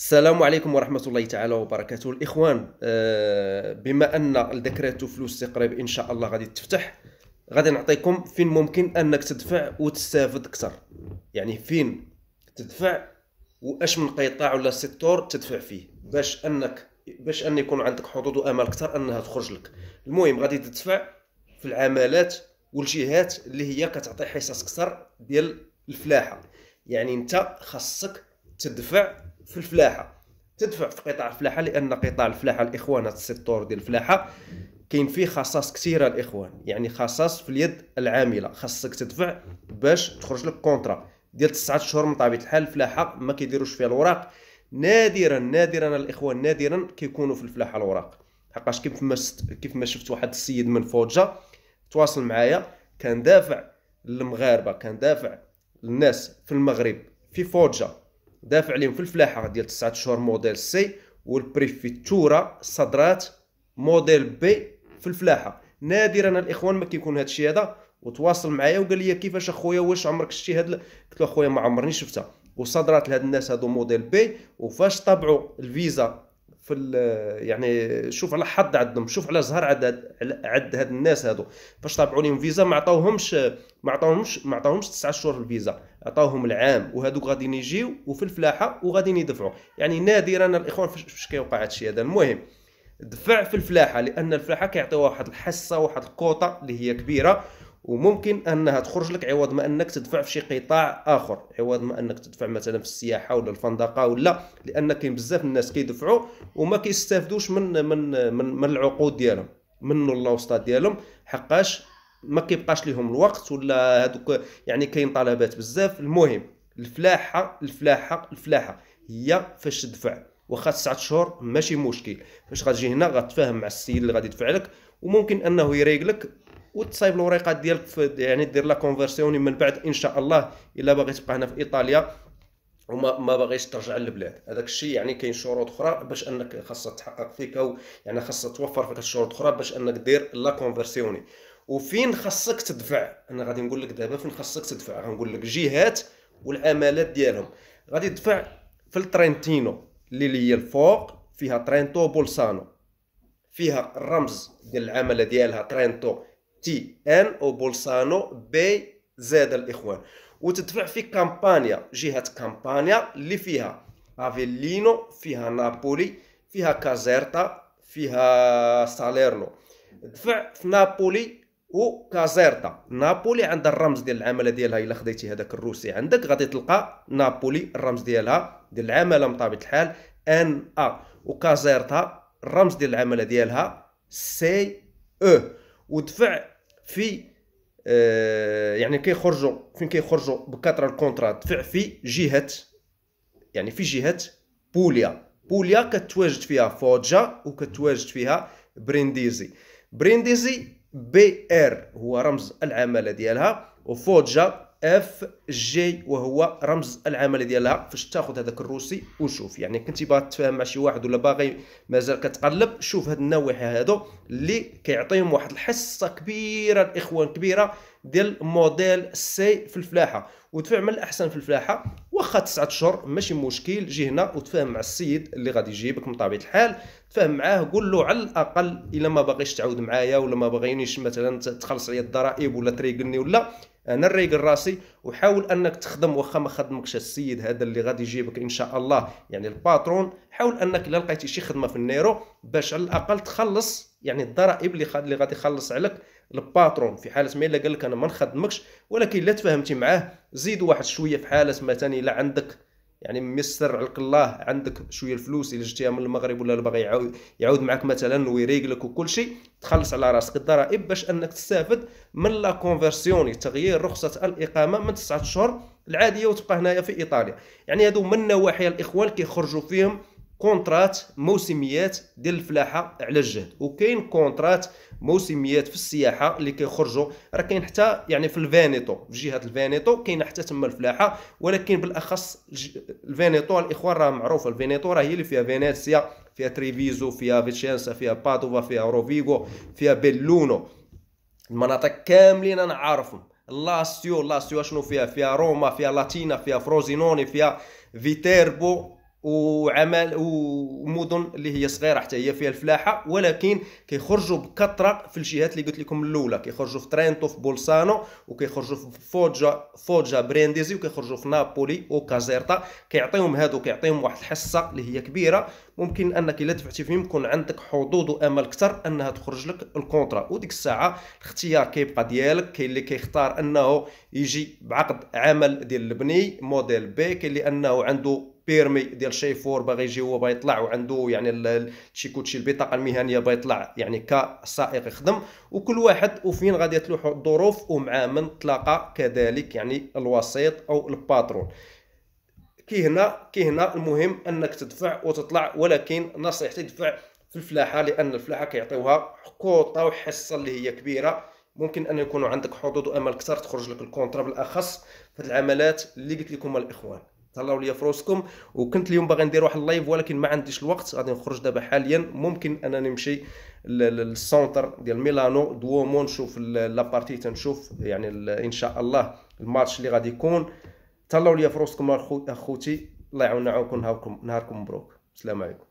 السلام عليكم ورحمة الله تعالى وبركاته الإخوان آه، بما أن الذكرى فلوس تقريب إن شاء الله غادي تفتح غادي نعطيكم فين ممكن أنك تدفع وتستافد أكثر يعني فين تدفع وأش من قطاع ولا سيتور تدفع فيه باش أنك باش أن يكون عندك حظوظ وأمل أكثر أنها تخرج لك المهم غادي تدفع في العمالات والجهات اللي هي كتعطي حصص أكثر ديال الفلاحة يعني أنت خاصك تدفع في الفلاحه تدفع في قطاع الفلاحه لان قطاع الفلاحه الاخوان السيكتور ديال الفلاحه كاين فيه خصاص كثيره الاخوان يعني خصاص في اليد العامله خاصك تدفع باش تخرج لك كونترا ديال 9 شهور من طبيعه الحال الفلاحه ما كيديروش فيها الوراق نادرا نادرا الاخوان نادرا كيكونوا في الفلاحه الوراق حقاش كيف ما كيف ما شفت واحد السيد من فوجا تواصل معايا كان دافع للمغاربه كان دافع للناس في المغرب في فوجا دافع عليهم في الفلاحه ديال 9 شهور موديل سي والبريفيتورا صدرات موديل بي في الفلاحه نادرا الاخوان ما كيكون هذا الشيء هذا وتواصل معايا وقال لي كيفاش اخويا واش عمرك شتي هذا قلت له اخويا ما عمرني شفتها وصدرات لهاد الناس هادو موديل بي وفاش طبعوا الفيزا في يعني شوف على حد عندهم شوف على زهر عد عد هاد الناس هادو فاش طبعوا لهم فيزا ما عطاوهمش ما عطاوهمش ما عطاوهمش 9 شهور الفيزا عطاوهم العام وهادوك غاديين يجيو وفي الفلاحه وغاديين يدفعوا يعني نادرا الاخوان فاش كيوقع هادشي هذا المهم دفع في الفلاحه لان الفلاحه كيعطيوها واحد الحصه واحد الكوطه اللي هي كبيره وممكن انها تخرج لك عوض ما انك تدفع في شي قطاع اخر عوض ما انك تدفع مثلا في السياحه ولا الفندقه ولا لان كاين بزاف الناس كيدفعوا وما كيستافدوش من من من, من العقود ديالهم من الوسطى ديالهم حقاش ما كيبقاش ليهم الوقت ولا هذوك يعني كاين طلبات بزاف المهم الفلاحه الفلاحه الفلاحه هي فاش تدفع واخا 9 شهور ماشي مشكل فاش غتجي هنا غتفاهم مع السيد اللي غادي يدفع لك وممكن انه يريق لك وتصايب الوريقات ديالك يعني دير لا كونفرسيون من بعد ان شاء الله الا باغي تبقى هنا في ايطاليا وما ما باغيش ترجع للبلاد هذاك الشيء يعني كاين شروط اخرى باش انك خاصها تحقق فيك او يعني خاصها توفر فيك الشروط اخرى باش انك دير لا كونفرسيوني وفين خاصك تدفع انا غادي نقول لك دابا فين خاصك تدفع غنقول لك جهات والعمالات ديالهم غادي تدفع في الترينتينو اللي هي الفوق فيها ترينتو بولسانو فيها الرمز ديال العمله ديالها ترينتو تي ان او بولسانو بي زاد الاخوان وتدفع في كامبانيا جهه كامبانيا اللي فيها افيلينو فيها نابولي فيها كازيرتا فيها ساليرنو دفع في نابولي وكازيرتا نابولي عندها الرمز ديال العمله ديالها الا خديتي هذاك الروسي عندك غادي تلقى نابولي الرمز ديالها ديال العمله بطبيعه الحال ان ا وكازيرتا الرمز ديال العمله ديالها سي او ودفع في آه يعني كيخرجوا فين كيخرجوا بكثره الكونترا دفع في جهه يعني في جهه بوليا بوليا كتواجد فيها فوجا وكتواجد فيها برينديزي برينديزي بي ار هو رمز العماله ديالها وفوجا اف جي وهو رمز العمل ديالها فاش تاخذ هذاك الروسي وشوف يعني كنتي باغي تتفاهم مع شي واحد ولا باغي مازال كتقلب شوف هاد النواحي هادو اللي كيعطيهم واحد الحصه كبيره الاخوان كبيره ديال موديل سي في الفلاحه ودفع من الاحسن في الفلاحه واخا تسعة اشهر ماشي مشكل جي هنا وتفاهم مع السيد اللي غادي يجيبك من طبيعه الحال تفاهم معاه قول له على الاقل الا ما باغيش تعاود معايا ولا ما باغينيش مثلا تخلص عليا الضرائب ولا تريقلني ولا انا نريق راسي وحاول انك تخدم واخا ما خدمكش السيد هذا اللي غادي يجيبك ان شاء الله يعني الباترون حاول انك الا لقيتي شي خدمه في النيرو باش على الاقل تخلص يعني الضرائب اللي اللي غادي يخلص عليك الباترون في حاله ما الا قال لك انا ما نخدمكش ولكن الا تفاهمتي معاه زيد واحد شويه في حاله مثلا الا عندك يعني ميسر عليك الله عندك شويه الفلوس الا جبتيها من المغرب ولا باغي يعاود, يعاود معك مثلا ويريقلك وكل شيء تخلص على راسك الضرائب باش انك تستافد من لا كونفرسيون تغيير رخصه الاقامه من 9 اشهر العاديه وتبقى هنايا في ايطاليا يعني هادو من نواحي الاخوان كيخرجوا فيهم كونترات موسميات ديال الفلاحه على الجهد وكاين كونترات موسميات في السياحه اللي كيخرجوا راه كاين حتى يعني في الفانيتو في جهه الفانيتو كاين حتى تما الفلاحه ولكن بالاخص الفانيتو الاخوان راه معروفه الفانيتو راه هي اللي فيها فينيسيا فيها تريفيزو فيها فيتشينسا فيها بادوفا فيها روفيغو فيها بيلونو المناطق كاملين انا عارفهم لاسيو لاسيو شنو فيها فيها روما فيها لاتينا فيها فروزينوني فيها فيتيربو وعمل ومدن اللي هي صغيره حتى هي فيها الفلاحه ولكن كيخرجوا بكثره في الجهات اللي قلت لكم الاولى كيخرجوا في ترينتو في بولسانو وكيخرجوا في فوجا فوجا برينديزي وكيخرجوا في نابولي وكازيرتا كيعطيهم هادو كيعطيهم واحد الحصه اللي هي كبيره ممكن انك الا دفعتي فيهم يكون عندك حظوظ وامل اكثر انها تخرج لك الكونترا وديك الساعه الاختيار كيبقى ديالك كاين اللي كيختار انه يجي بعقد عمل ديال البني موديل بي كاين اللي انه عنده بيرمي ديال شي فور باغي يجي هو باغي يطلع وعنده يعني شي كوتشي البطاقه المهنيه باغي يطلع يعني كسائق يخدم وكل واحد وفين غادي تلوح الظروف ومع من تلاقى كذلك يعني الوسيط او الباترون كي هنا كي هنا المهم انك تدفع وتطلع ولكن نصيحتي تدفع في الفلاحه لان الفلاحه كيعطيوها كوطه وحصه اللي هي كبيره ممكن ان يكون عندك حظوظ وامل اكثر تخرج لك الكونترا بالاخص في العملات اللي قلت لكم الاخوان تهلاو ليا فروسكم وكنت اليوم باغي ندير واحد اللايف ولكن ما عنديش الوقت غادي نخرج دابا حاليا ممكن انني نمشي للسونتر ديال ميلانو دومو نشوف لابارتي تنشوف يعني ان شاء الله الماتش اللي غادي يكون تهلاو ليا فروسكم اخوتي الله يعاون نعاونكم نهاركم نهاركم مبروك السلام عليكم